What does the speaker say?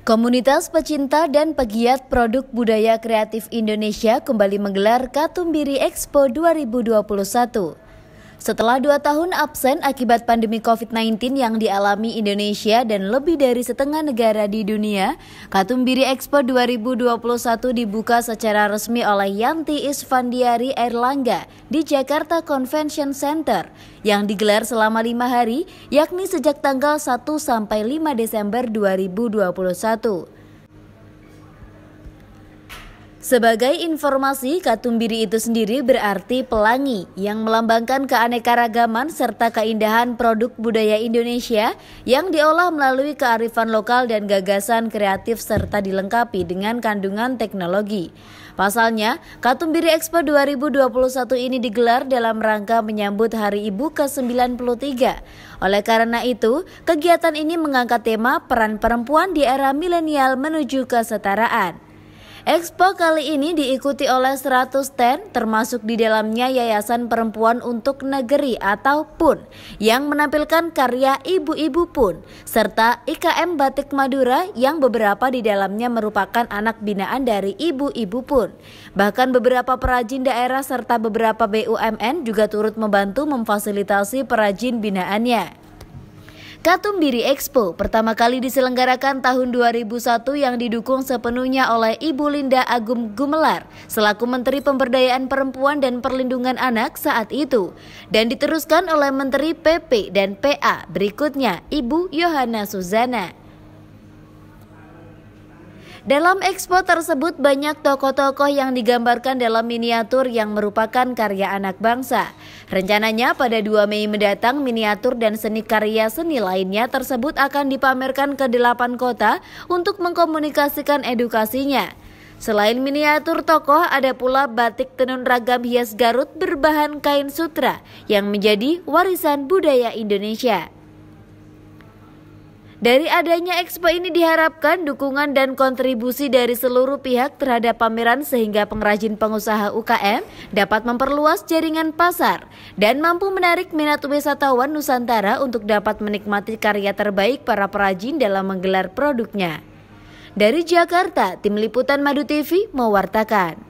Komunitas pecinta dan pegiat produk budaya kreatif Indonesia kembali menggelar Katumbiri Expo 2021. Setelah dua tahun absen akibat pandemi COVID-19 yang dialami Indonesia dan lebih dari setengah negara di dunia, Katumbiri Expo 2021 dibuka secara resmi oleh Yanti Isfandiari Erlangga di Jakarta Convention Center yang digelar selama lima hari, yakni sejak tanggal 1 sampai 5 Desember 2021. Sebagai informasi, katumbiri itu sendiri berarti pelangi yang melambangkan keanekaragaman serta keindahan produk budaya Indonesia yang diolah melalui kearifan lokal dan gagasan kreatif serta dilengkapi dengan kandungan teknologi. Pasalnya, Katumbiri Expo 2021 ini digelar dalam rangka menyambut Hari Ibu ke-93. Oleh karena itu, kegiatan ini mengangkat tema peran perempuan di era milenial menuju kesetaraan. Expo kali ini diikuti oleh 100 ten, termasuk di dalamnya Yayasan Perempuan untuk Negeri atau PUN yang menampilkan karya ibu-ibu PUN serta IKM Batik Madura yang beberapa di dalamnya merupakan anak binaan dari ibu-ibu PUN. Bahkan beberapa perajin daerah serta beberapa BUMN juga turut membantu memfasilitasi perajin binaannya. Katum Katumbiri Expo pertama kali diselenggarakan tahun 2001 yang didukung sepenuhnya oleh Ibu Linda Agum Gumelar selaku Menteri Pemberdayaan Perempuan dan Perlindungan Anak saat itu dan diteruskan oleh Menteri PP dan PA berikutnya Ibu Yohana Suzana. Dalam ekspo tersebut banyak tokoh-tokoh yang digambarkan dalam miniatur yang merupakan karya anak bangsa. Rencananya pada 2 Mei mendatang miniatur dan seni karya seni lainnya tersebut akan dipamerkan ke delapan kota untuk mengkomunikasikan edukasinya. Selain miniatur tokoh, ada pula batik tenun ragam hias Garut berbahan kain sutra yang menjadi warisan budaya Indonesia. Dari adanya Expo ini diharapkan dukungan dan kontribusi dari seluruh pihak terhadap pameran sehingga pengrajin pengusaha UKM dapat memperluas jaringan pasar dan mampu menarik minat wisatawan Nusantara untuk dapat menikmati karya terbaik para perajin dalam menggelar produknya. Dari Jakarta, Tim Liputan Madu TV mewartakan.